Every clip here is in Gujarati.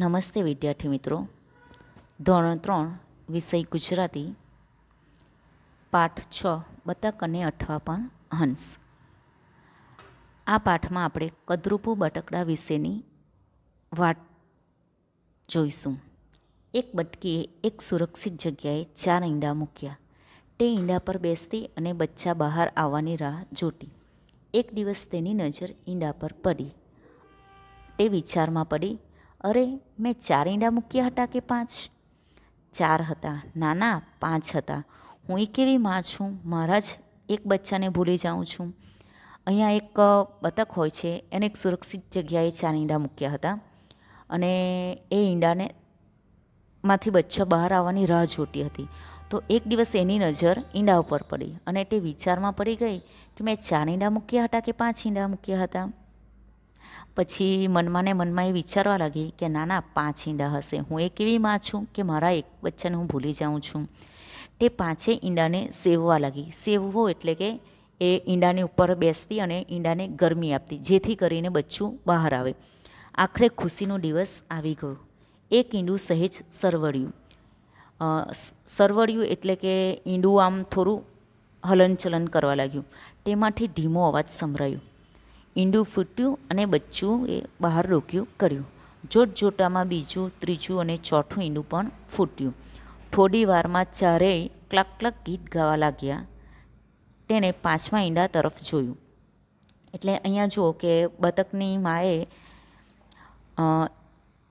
નમસ્તે વિદ્યાર્થી મિત્રો ધોરણ ત્રણ વિષય ગુજરાતી પાઠ છ બતક અને અઠવા પણ હંસ આ પાઠમાં આપણે કદરૂપુ બટકડા વિશેની વાત જોઈશું એક બટકીએ એક સુરક્ષિત જગ્યાએ ચાર ઈંડા મૂક્યા તે ઈંડા પર બેસતી અને બચ્ચા બહાર આવવાની રાહ જોટી એક દિવસ તેની નજર ઈંડા પર પડી તે વિચારમાં પડી અરે મેં ચાર ઈંડા મૂક્યા હતા કે પાંચ ચાર હતા નાના પાંચ હતા હું એ કેવી માં છું મારા જ એક બચ્ચાને ભૂલી જાઉં છું અહીંયા એક બતક હોય છે એને એક સુરક્ષિત જગ્યાએ ચાર ઈંડા મૂક્યા હતા અને એ ઈંડાને માંથી બચ્ચા બહાર આવવાની રાહ જોતી હતી તો એક દિવસ એની નજર ઈંડા ઉપર પડી અને તે વિચારમાં પડી ગઈ કે મેં ચાર ઈંડા મૂક્યા હતા કે પાંચ ઈંડા મૂક્યા હતા પછી મનમાં ને મનમાં એ વિચારવા લાગી કે ના ના પાંચ ઈંડા હશે હું એક એવી માં છું કે મારા એક બચ્ચાને હું ભૂલી જાઉં છું તે પાંચે ઈંડાને સેવવા લાગી સેવવો એટલે કે એ ઈંડાની ઉપર બેસતી અને ઈંડાને ગરમી આપતી જેથી કરીને બચ્ચું બહાર આવે આખરે ખુશીનો દિવસ આવી ગયો એક ઈંડું સહેજ સરવડ્યું સરવડ્યું એટલે કે ઈંડું આમ થોડું હલનચલન કરવા લાગ્યું તેમાંથી ધીમો અવાજ સંભળાયું ઈંડું ફૂટ્યું અને બચ્ચું એ બહાર રોક્યું કર્યું જોટજોટામાં બીજું ત્રીજું અને ચોથું ઈંડું પણ ફૂટ્યું થોડી વારમાં ચારેય ક્લક ક્લક ગીત ગાવા લાગ્યા તેણે પાંચમા ઈંડા તરફ જોયું એટલે અહીંયા જુઓ કે બતકની માએ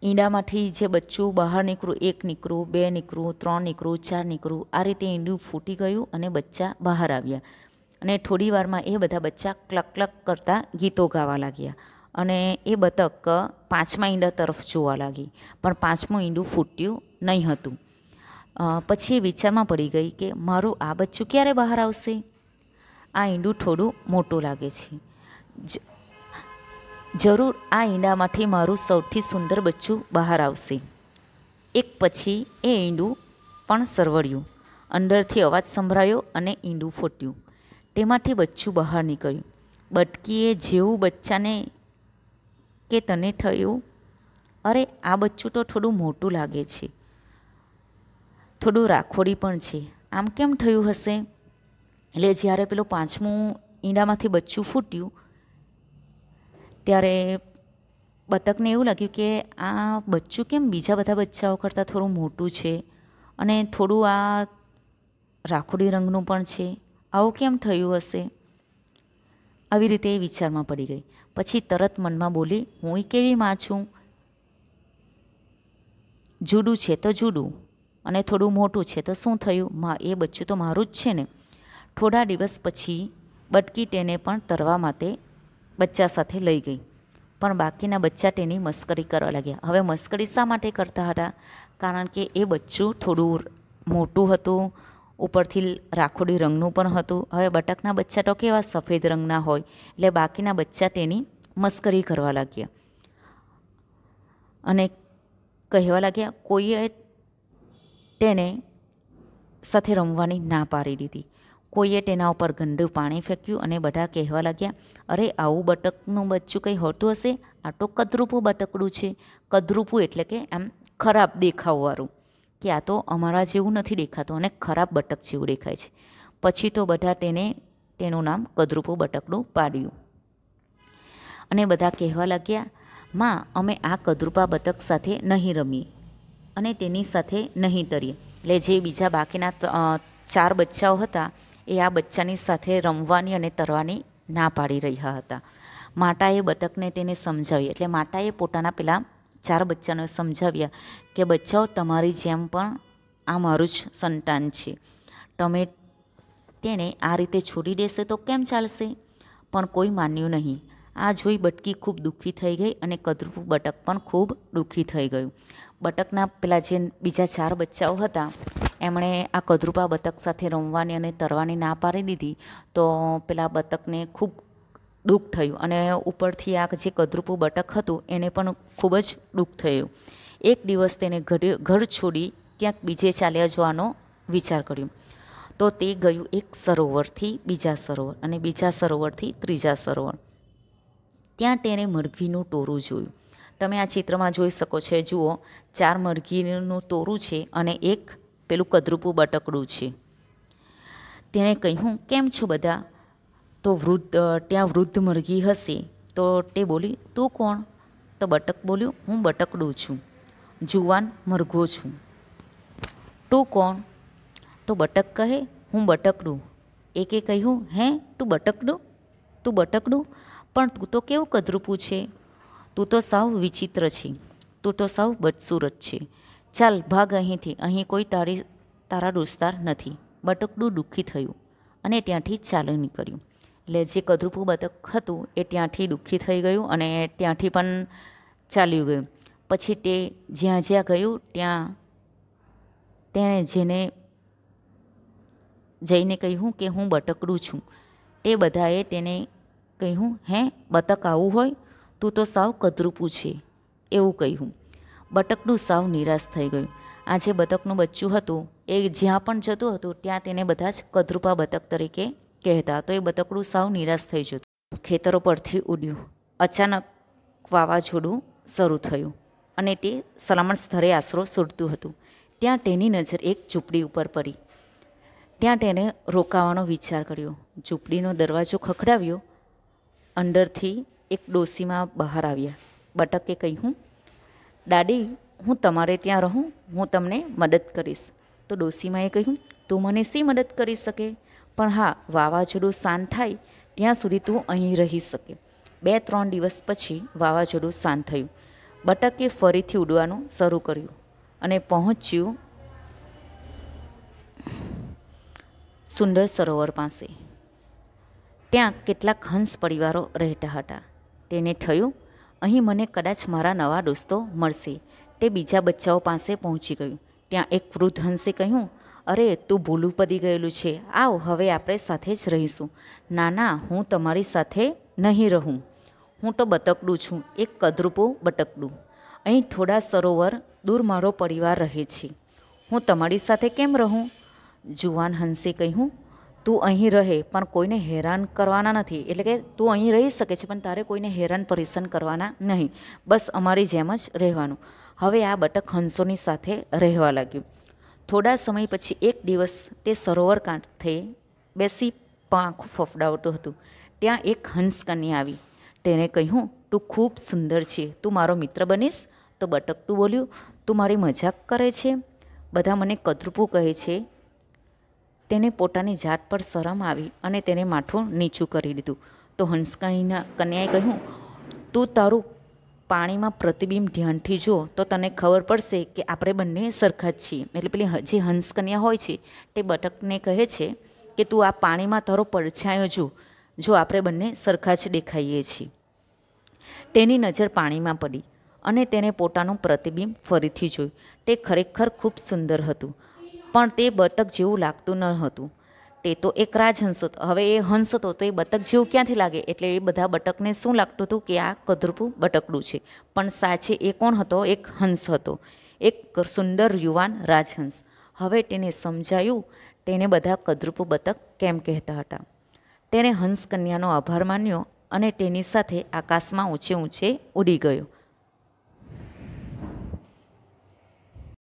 ઈંડામાંથી જે બચ્ચું બહાર નીકળ્યું એક નીકળું બે નીકળું ત્રણ નીકળું ચાર નીકળું આ રીતે ઈંડું ફૂટી ગયું અને બચ્ચા બહાર આવ્યા અને થોડી વારમાં એ બધા બચ્ચા ક્લક ક્લક કરતા ગીતો ગાવા લાગ્યા અને એ બતક પાંચમા ઈંડા તરફ જોવા લાગી પણ પાંચમું ઈંડું ફૂટ્યું નહીં હતું પછી એ વિચારમાં પડી ગઈ કે મારું આ બચ્ચું ક્યારે બહાર આવશે આ ઈંડું થોડું મોટું લાગે છે જરૂર આ ઈંડામાંથી મારું સૌથી સુંદર બચ્ચું બહાર આવશે એક પછી એ ઈંડું પણ સરવડ્યું અંદરથી અવાજ સંભળાયો અને ઈંડું ફૂટ્યું તેમાંથી બચ્ચું બહાર નીકળ્યું બટકીએ જેવું બચ્ચાને કે તને થયું અરે આ બચ્ચું તો થોડું મોટું લાગે છે થોડું રાખોડી પણ છે આમ કેમ થયું હશે એટલે જ્યારે પેલું પાંચમું ઈંડામાંથી બચ્ચું ફૂટ્યું ત્યારે બતકને એવું લાગ્યું કે આ બચ્ચું કેમ બીજા બધા બચ્ચાઓ કરતાં થોડું મોટું છે અને થોડું આ રાખોડી રંગનું પણ છે આવું કેમ થયું હશે આવી રીતે એ વિચારમાં પડી ગઈ પછી તરત મનમાં બોલી હું કેવી માં છું જુડું છે તો જુડું અને થોડું મોટું છે તો શું થયું માં એ બચ્ચું તો મારું જ છે ને થોડા દિવસ પછી બટકી તેને પણ તરવા માટે બચ્ચા સાથે લઈ ગઈ પણ બાકીના બચ્ચા તેની મસ્કરી કરવા લાગ્યા હવે મસ્કરી શા માટે કરતા હતા કારણ કે એ બચ્ચું થોડું મોટું હતું ઉપરથી રાખોડી રંગનું પણ હતું હવે બટકના બચ્ચા તો કેવા સફેદ રંગના હોય એટલે બાકીના બચ્ચા તેની મસ્કરી કરવા લાગ્યા અને કહેવા લાગ્યા કોઈએ તેને સાથે રમવાની ના પાડી દીધી કોઈએ તેના ઉપર ગંદુ પાણી ફેંક્યું અને બધા કહેવા લાગ્યા અરે આવું બટકનું બચ્ચું કંઈ હોતું હશે આ તો કદરૂપું બટકડું છે કદરૂપું એટલે કે આમ ખરાબ દેખાવવાળું કે આ તો અમારા જેવું નથી દેખાતું અને ખરાબ બટક જેવું દેખાય છે પછી તો બધા તેને તેનું નામ કદરૂપો બટકડું પાડ્યું અને બધા કહેવા લાગ્યા માં અમે આ કદરૂપા બતક સાથે નહીં રમીએ અને તેની સાથે નહીં તરીએ એટલે જે બીજા બાકીના ચાર બચ્ચાઓ હતા એ આ બચ્ચાની સાથે રમવાની અને તરવાની ના પાડી રહ્યા હતા માતાએ બતકને તેને સમજાવી એટલે માતાએ પોતાના પેલા ચાર બચ્ચાને સમજાવ્યા કે બચ્ચાઓ તમારી જેમ પણ આ મારું જ સંતાન છે તમે તેને આ રીતે છોડી દેશે તો કેમ ચાલશે પણ કોઈ માન્યું નહીં આ જોઈ બટકી ખૂબ દુઃખી થઈ ગઈ અને કદરૂપું બટક પણ ખૂબ દુઃખી થઈ ગયું બટકના પેલા જે બીજા ચાર બચ્ચાઓ હતા એમણે આ કદરૂપા બતક સાથે રમવાની અને તરવાની ના પાડી દીધી તો પેલા બતકને ખૂબ દુઃખ થયું અને ઉપરથી આ જે કદરૂપું બટક હતું એને પણ ખૂબ જ દુઃખ થયું એક દિવસ તેને ઘર ઘર છોડી ક્યાંક બીજે ચાલ્યા જવાનો વિચાર કર્યો તો તે ગયું એક સરોવરથી બીજા સરોવર અને બીજા સરોવરથી ત્રીજા સરોવર ત્યાં તેણે મરઘીનું ટોરું જોયું તમે આ ચિત્રમાં જોઈ શકો છો જુઓ ચાર મરઘીનું ટોરું છે અને એક પેલું કદરૂપું બટકડું છે તેણે કહ્યું કેમ છો બધા તો વૃદ્ધ ત્યાં વૃદ્ધ મરઘી હશે તો તે બોલી તું કોણ તો બટક બોલ્યું હું બટકડું છું જુવાન મરઘો છું તું કોણ તો બટક કહે હું બટકડું એકે કહ્યું હે તું બટકડું તું બટકડું પણ તું તો કેવું કદરૂપું છે તું તો સાવ વિચિત્ર છે તું તો સાવ બદસૂરત છે ચાલ ભાગ અહીંથી અહીં કોઈ તારી તારા દોસ્તાર નથી બટકડું દુઃખી થયું અને ત્યાંથી ચાલી નીકળ્યું એટલે જે કદરૂપું બતક હતું એ ત્યાંથી દુઃખી થઈ ગયું અને ત્યાંથી પણ ચાલ્યું ગયું પછી તે જ્યાં જ્યાં ગયું ત્યાં તેણે જેને જઈને કહ્યું કે હું બટકડું છું તે બધાએ તેને કહ્યું હે બતક આવું હોય તું તો સાવ કદરૂપું છે એવું કહ્યું બટકડું સાવ નિરાશ થઈ ગયું આ જે બતકનું બચ્ચું હતું એ જ્યાં પણ જતું હતું ત્યાં તેને બધા જ કદરૂપા બતક તરીકે કહેતા તો એ બતકડું સાવ નિરાશ થઈ જતું ખેતરો પરથી ઉડ્યું અચાનક વાવાઝોડું શરૂ થયું અને તે સલામત સ્તરે આશરો શોધતું હતું ત્યાં તેની નજર એક ઝૂંપડી ઉપર પડી ત્યાં તેણે રોકાવાનો વિચાર કર્યો ઝૂંપડીનો દરવાજો ખખડાવ્યો અંદરથી એક ડોસીમાં બહાર આવ્યા બટકે કહ્યું દાડી હું તમારે ત્યાં રહું હું તમને મદદ કરીશ તો ડોસીમાએ કહ્યું તું મને શી મદદ કરી શકે પણ હા વાવાઝોડું શાંત થાય ત્યાં સુધી તું અહીં રહી શકે બે ત્રણ દિવસ પછી વાવાઝોડું શાંત થયું બટકે ફરીથી ઉડવાનું શરૂ કર્યું અને પહોંચ્યું સુંદર સરોવર પાસે ત્યાં કેટલાક હંસ પરિવારો રહેતા હતા તેને થયું અહીં મને કદાચ મારા નવા દોસ્તો મળશે તે બીજા બચ્ચાઓ પાસે પહોંચી ગયું ત્યાં એક વૃદ્ધ હંસે કહ્યું અરે તું ભૂલું પડી ગયેલું છે આવ હવે આપણે સાથે જ રહીશું ના ના હું તમારી સાથે નહીં રહું હું તો બટકડું છું એક કદરૂપો બટકડું અહીં થોડા સરોવર દૂર મારો પરિવાર રહે છે હું તમારી સાથે કેમ રહું જુવાન હંસે કહ્યું તું અહીં રહે પણ કોઈને હેરાન કરવાના નથી એટલે કે તું અહીં રહી શકે છે પણ તારે કોઈને હેરાન પરેશાન કરવાના નહીં બસ અમારી જેમ જ રહેવાનું હવે આ બટક હંસોની સાથે રહેવા લાગ્યું થોડા સમય પછી એક દિવસ તે સરોવર કાંઠે બેસી પાંખ ફફડાવતું હતું ત્યાં એક હંસકન્યા આવી તેણે કહ્યું તું ખૂબ સુંદર છે તું મારો મિત્ર બનીશ તો બટકટું બોલ્યું તું મારી મજાક કરે છે બધા મને કદરૂપું કહે છે તેને પોતાની જાત પર શરમ આવી અને તેને માથું નીચું કરી દીધું તો હંસકણીના કન્યાએ કહ્યું તું તારું પાણીમાં પ્રતિબિંબ ધ્યાનથી જો તો તને ખબર પડશે કે આપણે બંને સરખા જ છીએ એટલે પેલી જે હંસકન્યા હોય છે તે બટકને કહે છે કે તું આ પાણીમાં તારો પડછાયો જો જો આપણે બંને સરખા જ દેખાઈએ છીએ તેની નજર પાણીમાં પડી અને તેને પોતાનું પ્રતિબિંબ ફરીથી જોયું તે ખરેખર ખૂબ સુંદર હતું પણ તે બતક જેવું લાગતું ન હતું તે તો એક રાજહંસ હતો હવે એ હંસ હતો તો એ બતક જેવું ક્યાંથી લાગે એટલે એ બધા બટકને શું લાગતું હતું કે આ કદરૂપું બટકડું છે પણ સાચે એ કોણ હતો એક હંસ હતો એક સુંદર યુવાન રાજહંસ હવે તેને સમજાયું તેને બધા કદરૂપું બતક કેમ કહેતા હતા તેણે હંસ કન્યાનો આભાર માન્યો અને તેની સાથે આકાશમાં ઊંચે ઊંચે ઉડી ગયો